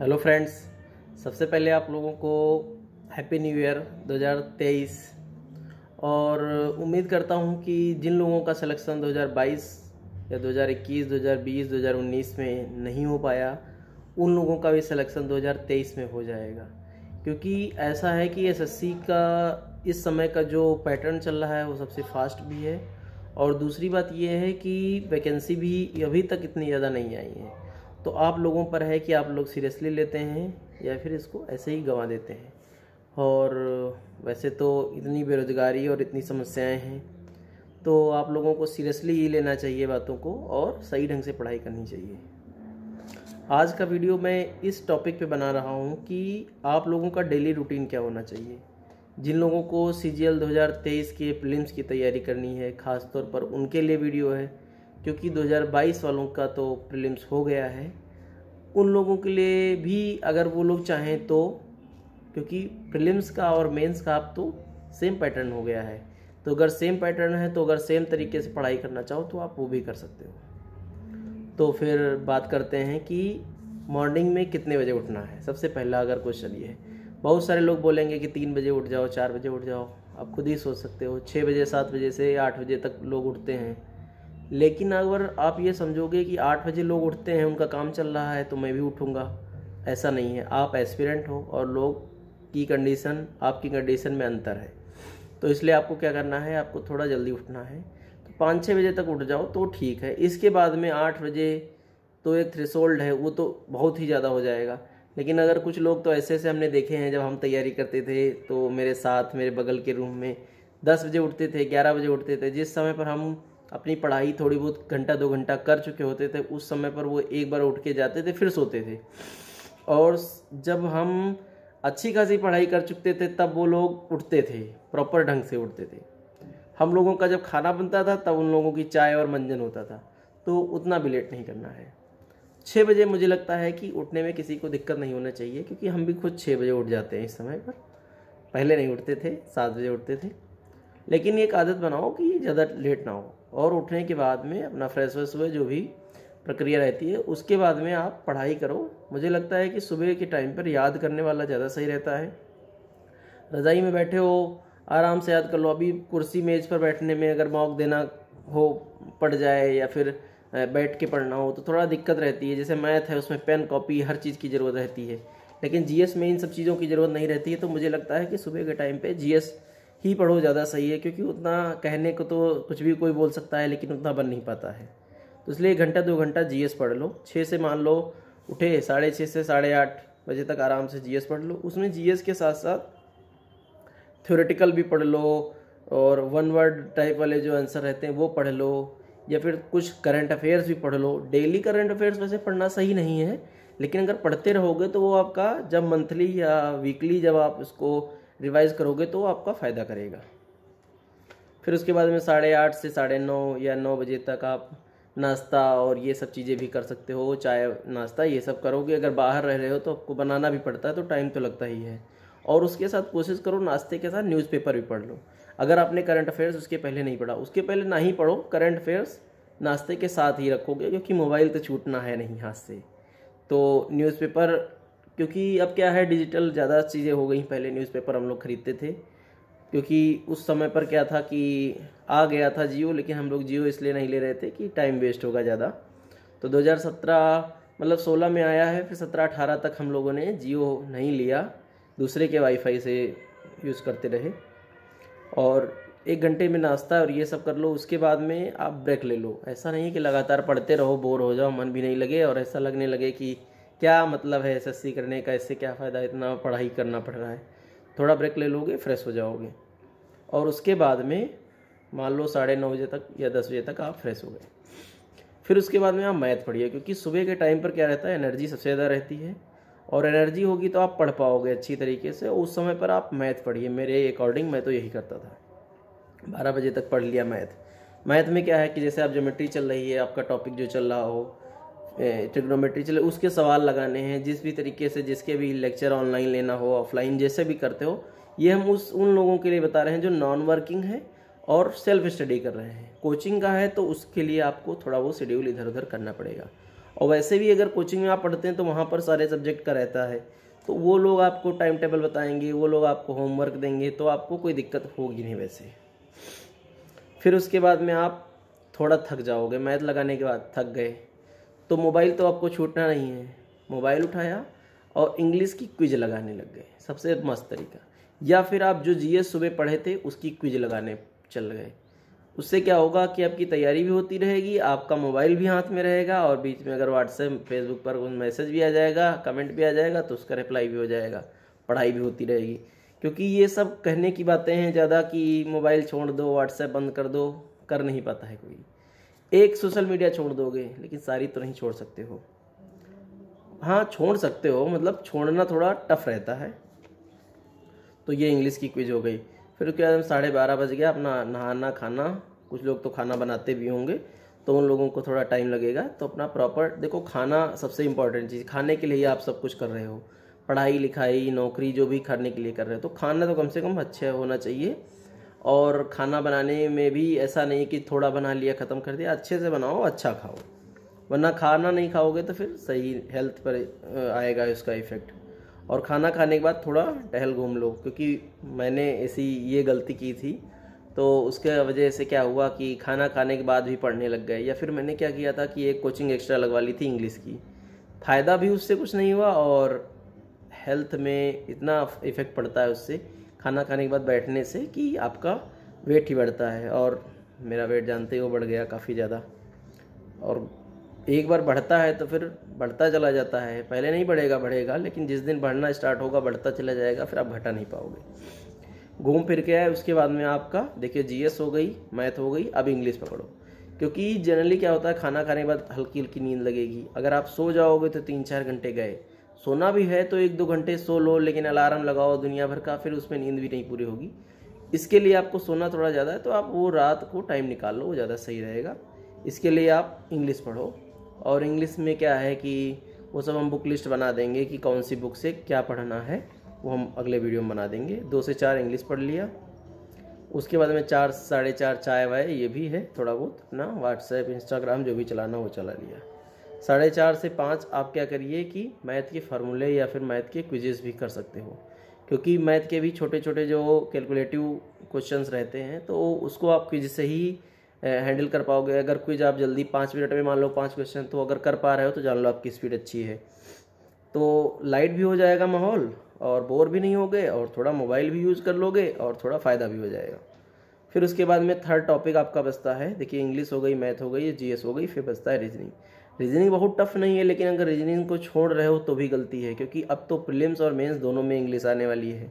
hello friends सबसे पहले आप लोगों को हैप्पी न्यू ईयर 2023 और उम्मीद करता हूं कि जिन लोगों का सिलेक्शन 2022 या 2021, 2020, 2019 में नहीं हो पाया उन लोगों का भी सिलेक्शन 2023 में हो जाएगा क्योंकि ऐसा है कि एसएससी का इस समय का जो पैटर्न चल रहा है वो सबसे फास्ट भी है और दूसरी बात ये है कि वैकेंसी भी अभी तक इतनी ज़्यादा नहीं आई है तो आप लोगों पर है कि आप लोग सीरियसली लेते हैं या फिर इसको ऐसे ही गंवा देते हैं और वैसे तो इतनी बेरोज़गारी और इतनी समस्याएं हैं तो आप लोगों को सीरियसली ही लेना चाहिए बातों को और सही ढंग से पढ़ाई करनी चाहिए आज का वीडियो मैं इस टॉपिक पे बना रहा हूँ कि आप लोगों का डेली रूटीन क्या होना चाहिए जिन लोगों को सी जी के प्रीलिम्स की तैयारी करनी है ख़ासतौर पर उनके लिए वीडियो है क्योंकि 2022 वालों का तो प्रीलिम्स हो गया है उन लोगों के लिए भी अगर वो लोग चाहें तो क्योंकि प्रीलिम्स का और मेंस का आप तो सेम पैटर्न हो गया है तो अगर सेम पैटर्न है तो अगर सेम तरीके से पढ़ाई करना चाहो तो आप वो भी कर सकते हो तो फिर बात करते हैं कि मॉर्निंग में कितने बजे उठना है सबसे पहला अगर क्वेश्चन ये है बहुत सारे लोग बोलेंगे कि तीन बजे उठ जाओ चार बजे उठ जाओ आप खुद ही सोच सकते हो छः बजे सात बजे से आठ बजे तक लोग उठते हैं लेकिन अगर आप ये समझोगे कि आठ बजे लोग उठते हैं उनका काम चल रहा है तो मैं भी उठूँगा ऐसा नहीं है आप एस्पिरेंट हो और लोग की कंडीशन आपकी कंडीशन में अंतर है तो इसलिए आपको क्या करना है आपको थोड़ा जल्दी उठना है तो पाँच छः बजे तक उठ जाओ तो ठीक है इसके बाद में आठ बजे तो एक थ्रेसोल्ड है वो तो बहुत ही ज़्यादा हो जाएगा लेकिन अगर कुछ लोग तो ऐसे ऐसे हमने देखे हैं जब हम तैयारी करते थे तो मेरे साथ मेरे बगल के रूम में दस बजे उठते थे ग्यारह बजे उठते थे जिस समय पर हम अपनी पढ़ाई थोड़ी बहुत घंटा दो घंटा कर चुके होते थे उस समय पर वो एक बार उठ के जाते थे फिर सोते थे और जब हम अच्छी खासी पढ़ाई कर चुके थे तब वो लोग उठते थे प्रॉपर ढंग से उठते थे हम लोगों का जब खाना बनता था तब उन लोगों की चाय और मंजन होता था तो उतना भी लेट नहीं करना है छः बजे मुझे लगता है कि उठने में किसी को दिक्कत नहीं होना चाहिए क्योंकि हम भी खुद छः बजे उठ जाते हैं इस समय पर पहले नहीं उठते थे सात बजे उठते थे लेकिन एक आदत बनाओ कि ज़्यादा लेट ना हो और उठने के बाद में अपना फ्रेश व्रेश हुए जो भी प्रक्रिया रहती है उसके बाद में आप पढ़ाई करो मुझे लगता है कि सुबह के टाइम पर याद करने वाला ज़्यादा सही रहता है रज़ाई में बैठे हो आराम से याद कर लो अभी कुर्सी मेज पर बैठने में अगर मौक देना हो पड़ जाए या फिर बैठ के पढ़ना हो तो थोड़ा दिक्कत रहती है जैसे मैथ है उसमें पेन कॉपी हर चीज़ की ज़रूरत रहती है लेकिन जीएस में इन सब चीज़ों की ज़रूरत नहीं रहती है तो मुझे लगता है कि सुबह के टाइम पे जीएस ही पढ़ो ज़्यादा सही है क्योंकि उतना कहने को तो कुछ भी कोई बोल सकता है लेकिन उतना बन नहीं पाता है तो इसलिए घंटा दो घंटा जी पढ़ लो छः से मान लो उठे साढ़े छः से साढ़े आठ बजे तक आराम से जी पढ़ लो उसमें जी के साथ साथ थ्योरेटिकल भी पढ़ लो और वन वर्ड टाइप वाले जो आंसर रहते हैं वो पढ़ लो या फिर कुछ करंट अफेयर्स भी पढ़ लो डेली करंट अफेयर्स वैसे पढ़ना सही नहीं है लेकिन अगर पढ़ते रहोगे तो वो आपका जब मंथली या वीकली जब आप उसको रिवाइज करोगे तो आपका फ़ायदा करेगा फिर उसके बाद में साढ़े आठ से साढ़े नौ या नौ बजे तक आप नाश्ता और ये सब चीज़ें भी कर सकते हो चाय नाश्ता ये सब करोगे अगर बाहर रह रहे हो तो आपको बनाना भी पड़ता है तो टाइम तो लगता ही है और उसके साथ कोशिश करो नाश्ते के साथ न्यूज़पेपर भी पढ़ लो अगर आपने करंट अफेयर्स उसके पहले नहीं पढ़ा उसके पहले ना ही पढ़ो करंट अफेयर्स नाश्ते के साथ ही रखोगे क्योंकि मोबाइल तो छूटना है नहीं हाथ से तो न्यूज़पेपर क्योंकि अब क्या है डिजिटल ज़्यादा चीज़ें हो गई पहले न्यूज़पेपर हम लोग ख़रीदते थे क्योंकि उस समय पर क्या था कि आ गया था जियो लेकिन हम लोग जियो इसलिए नहीं ले रहे थे कि टाइम वेस्ट होगा ज़्यादा तो 2017 मतलब 16 में आया है फिर 17 18 तक हम लोगों ने जियो नहीं लिया दूसरे के वाईफाई से यूज़ करते रहे और एक घंटे में नाश्ता और ये सब कर लो उसके बाद में आप ब्रेक ले लो ऐसा नहीं कि लगातार पढ़ते रहो बोर हो जाओ मन भी नहीं लगे और ऐसा लगने लगे कि क्या मतलब है एसएससी करने का इससे क्या फ़ायदा इतना पढ़ाई करना पड़ रहा है थोड़ा ब्रेक ले लोगे फ्रेश हो जाओगे और उसके बाद में मान लो साढ़े नौ बजे तक या दस बजे तक आप फ्रेश हो गए फिर उसके बाद में आप मैथ पढ़िए क्योंकि सुबह के टाइम पर क्या रहता है एनर्जी सबसे ज़्यादा रहती है और एनर्जी होगी तो आप पढ़ पाओगे अच्छी तरीके से उस समय पर आप मैथ पढ़िए मेरे अकॉर्डिंग मैं तो यही करता था बारह बजे तक पढ़ लिया मैथ मैथ में क्या है कि जैसे आप ज्योमेट्री चल रही है आपका टॉपिक जो चल रहा हो ट्रिग्नोमेट्री चले उसके सवाल लगाने हैं जिस भी तरीके से जिसके भी लेक्चर ऑनलाइन लेना हो ऑफलाइन जैसे भी करते हो ये हम उस उन लोगों के लिए बता रहे हैं जो नॉन वर्किंग है और सेल्फ स्टडी कर रहे हैं कोचिंग का है तो उसके लिए आपको थोड़ा वो शेड्यूल इधर उधर करना पड़ेगा और वैसे भी अगर कोचिंग में आप पढ़ते हैं तो वहाँ पर सारे सब्जेक्ट का रहता है तो वो लोग आपको टाइम टेबल बताएंगे वो लोग आपको होमवर्क देंगे तो आपको कोई दिक्कत होगी नहीं वैसे फिर उसके बाद में आप थोड़ा थक जाओगे मैथ लगाने के बाद थक गए तो मोबाइल तो आपको छूटना नहीं है मोबाइल उठाया और इंग्लिश की क्विज लगाने लग गए सबसे मस्त तरीका या फिर आप जो जीएस सुबह पढ़े थे उसकी क्विज लगाने चल गए उससे क्या होगा कि आपकी तैयारी भी होती रहेगी आपका मोबाइल भी हाथ में रहेगा और बीच में अगर व्हाट्सएप फेसबुक पर कोई मैसेज भी आ जाएगा कमेंट भी आ जाएगा तो उसका रिप्लाई भी हो जाएगा पढ़ाई भी होती रहेगी क्योंकि ये सब कहने की बातें हैं ज़्यादा कि मोबाइल छोड़ दो व्हाट्सएप बंद कर दो कर नहीं पाता है कोई एक सोशल मीडिया छोड़ दोगे लेकिन सारी तो नहीं छोड़ सकते हो हाँ छोड़ सकते हो मतलब छोड़ना थोड़ा टफ रहता है तो ये इंग्लिश की क्विज हो गई फिर उसके बाद हम साढ़े बारह बज गया अपना नहाना खाना कुछ लोग तो खाना बनाते भी होंगे तो उन लोगों को थोड़ा टाइम लगेगा तो अपना प्रॉपर देखो खाना सबसे इम्पॉर्टेंट चीज़ खाने के लिए आप सब कुछ कर रहे हो पढ़ाई लिखाई नौकरी जो भी करने के लिए कर रहे हो तो खाना तो कम से कम अच्छा होना चाहिए और खाना बनाने में भी ऐसा नहीं कि थोड़ा बना लिया ख़त्म कर दिया अच्छे से बनाओ अच्छा खाओ वरना खाना नहीं खाओगे तो फिर सही हेल्थ पर आएगा इसका इफ़ेक्ट और खाना खाने के बाद थोड़ा टहल घूम लो क्योंकि मैंने ऐसी ये गलती की थी तो उसके वजह से क्या हुआ कि खाना खाने के बाद भी पढ़ने लग गए या फिर मैंने क्या किया था कि एक कोचिंग एक्स्ट्रा लगवा ली थी इंग्लिश की फ़ायदा भी उससे कुछ नहीं हुआ और हेल्थ में इतना इफ़ेक्ट पड़ता है उससे खाना खाने के बाद बैठने से कि आपका वेट ही बढ़ता है और मेरा वेट जानते ही वो बढ़ गया काफ़ी ज़्यादा और एक बार बढ़ता है तो फिर बढ़ता चला जाता है पहले नहीं बढ़ेगा बढ़ेगा लेकिन जिस दिन बढ़ना स्टार्ट होगा बढ़ता चला जाएगा फिर आप घटा नहीं पाओगे घूम फिर के आए उसके बाद में आपका देखिए जीएस हो गई मैथ हो गई अब इंग्लिश पकड़ो क्योंकि जनरली क्या होता है खाना खाने के बाद हल्की हल्की नींद लगेगी अगर आप सो जाओगे तो तीन चार घंटे गए सोना भी है तो एक दो घंटे सो लो लेकिन अलार्म लगाओ दुनिया भर का फिर उसमें नींद भी नहीं पूरी होगी इसके लिए आपको सोना थोड़ा ज़्यादा है तो आप वो रात को टाइम निकाल लो वो ज़्यादा सही रहेगा इसके लिए आप इंग्लिश पढ़ो और इंग्लिश में क्या है कि वो सब हम बुक लिस्ट बना देंगे कि कौन सी बुक से क्या पढ़ना है वो हम अगले वीडियो में बना देंगे दो से चार इंग्लिश पढ़ लिया उसके बाद में चार साढ़े चार चाय वाय ये भी है थोड़ा बहुत अपना व्हाट्सएप इंस्टाग्राम जो भी चलाना वो चला लिया साढ़े चार से पाँच आप क्या करिए कि मैथ के फार्मूले या फिर मैथ के क्विजेज़ भी कर सकते हो क्योंकि मैथ के भी छोटे छोटे जो कैलकुलेटिव क्वेश्चन रहते हैं तो उसको आप क्विज से ही हैंडल कर पाओगे अगर क्विज आप जल्दी पाँच मिनट में मान लो पाँच क्वेश्चन तो अगर कर पा रहे हो तो जान लो आपकी स्पीड अच्छी है तो लाइट भी हो जाएगा माहौल और बोर भी नहीं होगे और थोड़ा मोबाइल भी यूज़ कर लोगे और थोड़ा फ़ायदा भी हो जाएगा फिर उसके बाद में थर्ड टॉपिक आपका बचता है देखिए इंग्लिश हो गई मैथ हो गई जी हो गई फिर बचता है रीजनिंग रीजनिंग बहुत टफ नहीं है लेकिन अगर रीजनिंग को छोड़ रहे हो तो भी गलती है क्योंकि अब तो प्रिलियम्स और मेंस दोनों में इंग्लिश आने वाली है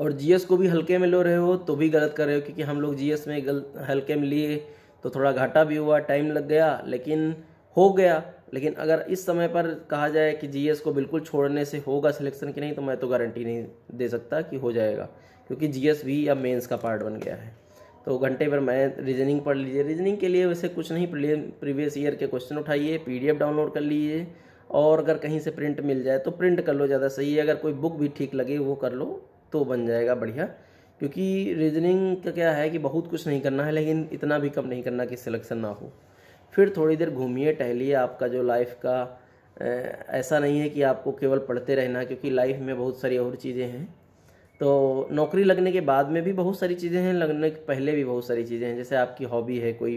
और जीएस को भी हल्के में लो रहे हो तो भी गलत कर रहे हो क्योंकि हम लोग जीएस में गल हल्के में लिए तो थोड़ा घाटा भी हुआ टाइम लग गया लेकिन हो गया लेकिन अगर इस समय पर कहा जाए कि जी को बिल्कुल छोड़ने से होगा सिलेक्शन की नहीं तो मैं तो गारंटी नहीं दे सकता कि हो जाएगा क्योंकि जी भी अब मेंस का पार्ट बन गया है तो घंटे भर मैं रीजनिंग पढ़ लीजिए रीजनिंग के लिए वैसे कुछ नहीं प्रीवियस ईयर के क्वेश्चन उठाइए पीडीएफ डाउनलोड कर लीजिए और अगर कहीं से प्रिंट मिल जाए तो प्रिंट कर लो ज़्यादा सही है अगर कोई बुक भी ठीक लगे वो कर लो तो बन जाएगा बढ़िया क्योंकि रीजनिंग का क्या है कि बहुत कुछ नहीं करना है लेकिन इतना भी कम नहीं करना कि सिलेक्शन ना हो फिर थोड़ी देर घूमिए टहलिए आपका जो लाइफ का ऐसा नहीं है कि आपको केवल पढ़ते रहना क्योंकि लाइफ में बहुत सारी और चीज़ें हैं तो नौकरी लगने के बाद में भी बहुत सारी चीज़ें हैं लगने के पहले भी बहुत सारी चीज़ें हैं जैसे आपकी हॉबी है कोई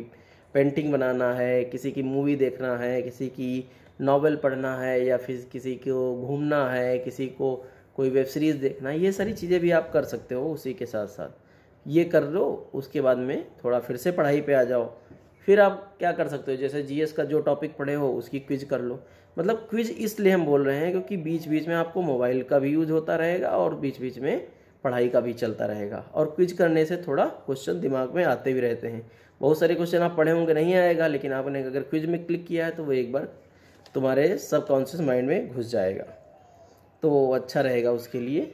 पेंटिंग बनाना है किसी की मूवी देखना है किसी की नावल पढ़ना है या फिर किसी को घूमना है किसी को कोई वेब सीरीज़ देखना है ये सारी चीज़ें भी आप कर सकते हो उसी के साथ साथ ये कर लो उसके बाद में थोड़ा फिर से पढ़ाई पे आ जाओ फिर आप क्या कर सकते हो जैसे जीएस का जो टॉपिक पढ़े हो उसकी क्विज कर लो मतलब क्विज इसलिए हम बोल रहे हैं क्योंकि बीच बीच में आपको मोबाइल का भी यूज होता रहेगा और बीच बीच में पढ़ाई का भी चलता रहेगा और क्विज करने से थोड़ा क्वेश्चन दिमाग में आते भी रहते हैं बहुत सारे क्वेश्चन आप पढ़े होंगे नहीं आएगा लेकिन आपने अगर क्विज में क्लिक किया है तो वो एक बार तुम्हारे सबकॉन्शियस माइंड में घुस जाएगा तो अच्छा रहेगा उसके लिए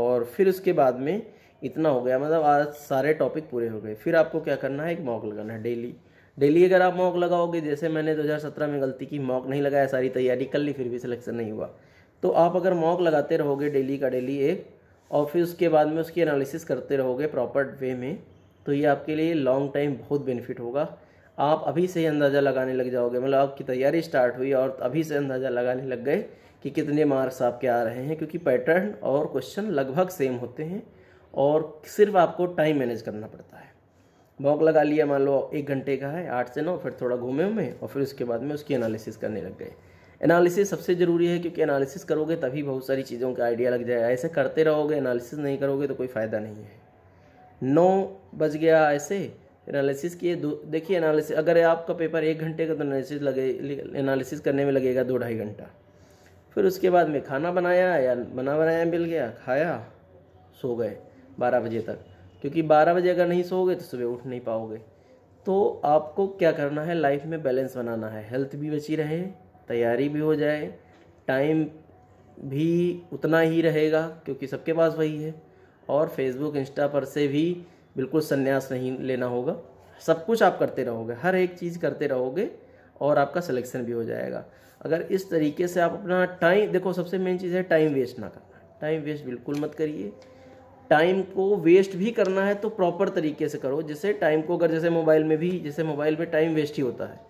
और फिर उसके बाद में इतना हो गया मतलब आज सारे टॉपिक पूरे हो गए फिर आपको क्या करना है एक मॉक लगाना है डेली डेली अगर आप मॉक लगाओगे जैसे मैंने 2017 में गलती की मॉक नहीं लगाया सारी तैयारी कर ली फिर भी सिलेक्शन नहीं हुआ तो आप अगर मॉक लगाते रहोगे डेली का डेली एक और फिर उसके बाद में उसकी एनालिसिस करते रहोगे प्रॉपर वे में तो ये आपके लिए लॉन्ग टाइम बहुत बेनिफिट होगा आप अभी से ही अंदाज़ा लगाने लग जाओगे मतलब आपकी तैयारी स्टार्ट हुई और अभी से अंदाज़ा लगाने लग गए कि कितने मार्क्स आपके आ रहे हैं क्योंकि पैटर्न और क्वेश्चन लगभग सेम होते हैं और सिर्फ आपको टाइम मैनेज करना पड़ता है वॉक लगा लिया मान लो एक घंटे का है आठ से नौ फिर थोड़ा घूमे हुए और फिर उसके बाद में उसकी एनालिसिस करने लग गए एनालिसिस सबसे ज़रूरी है क्योंकि एनालिसिस करोगे तभी बहुत सारी चीज़ों का आइडिया लग जाएगा ऐसे करते रहोगे एनालिसिस नहीं करोगे तो कोई फ़ायदा नहीं है नौ बज गया ऐसे एनालिसिस किए देखिए एनालिसिस अगर आपका पेपर एक घंटे का तो एनालिसिस लगे एनालिसिस करने में लगेगा दो ढाई घंटा फिर उसके बाद में खाना बनाया या बना बनाया मिल गया खाया सो गए बारह बजे तक क्योंकि बारह बजे अगर नहीं सोओगे तो सुबह उठ नहीं पाओगे तो आपको क्या करना है लाइफ में बैलेंस बनाना है हेल्थ भी बची रहे तैयारी भी हो जाए टाइम भी उतना ही रहेगा क्योंकि सबके पास वही है और फेसबुक इंस्टा पर से भी बिल्कुल संन्यास नहीं लेना होगा सब कुछ आप करते रहोगे हर एक चीज़ करते रहोगे और आपका सिलेक्शन भी हो जाएगा अगर इस तरीके से आप अपना टाइम देखो सबसे मेन चीज़ है टाइम वेस्ट ना करना टाइम वेस्ट बिल्कुल मत करिए टाइम को वेस्ट भी करना है तो प्रॉपर तरीके से करो जैसे टाइम को अगर जैसे मोबाइल में भी जैसे मोबाइल में टाइम वेस्ट ही होता है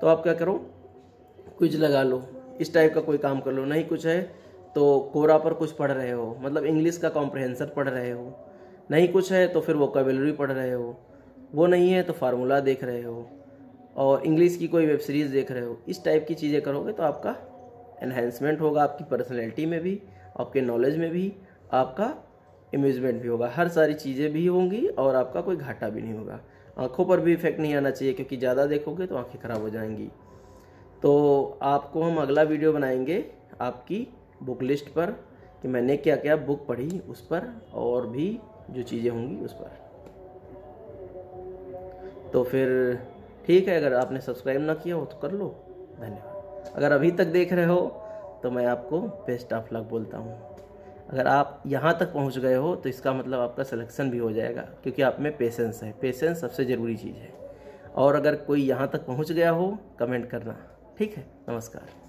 तो आप क्या करो कुछ लगा लो इस टाइप का कोई काम कर लो नहीं कुछ है तो कोरा पर कुछ पढ़ रहे हो मतलब इंग्लिश का कॉम्प्रहेंसर पढ़ रहे हो नहीं कुछ है तो फिर वो कैबलरी पढ़ रहे हो वो नहीं है तो फार्मूला देख रहे हो और इंग्लिश की कोई वेब सीरीज़ देख रहे हो इस टाइप की चीज़ें करोगे तो आपका एनहेंसमेंट होगा आपकी पर्सनैलिटी में भी आपके नॉलेज में भी आपका एम्यूज़मेंट भी होगा हर सारी चीज़ें भी होंगी और आपका कोई घाटा भी नहीं होगा आँखों पर भी इफेक्ट नहीं आना चाहिए क्योंकि ज़्यादा देखोगे तो आँखें ख़राब हो जाएंगी तो आपको हम अगला वीडियो बनाएंगे आपकी बुक लिस्ट पर कि मैंने क्या क्या बुक पढ़ी उस पर और भी जो चीज़ें होंगी उस पर तो फिर ठीक है अगर आपने सब्सक्राइब ना किया हो तो कर लो धन्यवाद अगर अभी तक देख रहे हो तो मैं आपको बेस्ट ऑफ लक बोलता हूँ अगर आप यहाँ तक पहुँच गए हो तो इसका मतलब आपका सिलेक्शन भी हो जाएगा क्योंकि आप में पेशेंस है पेशेंस सबसे ज़रूरी चीज़ है और अगर कोई यहाँ तक पहुँच गया हो कमेंट करना ठीक है नमस्कार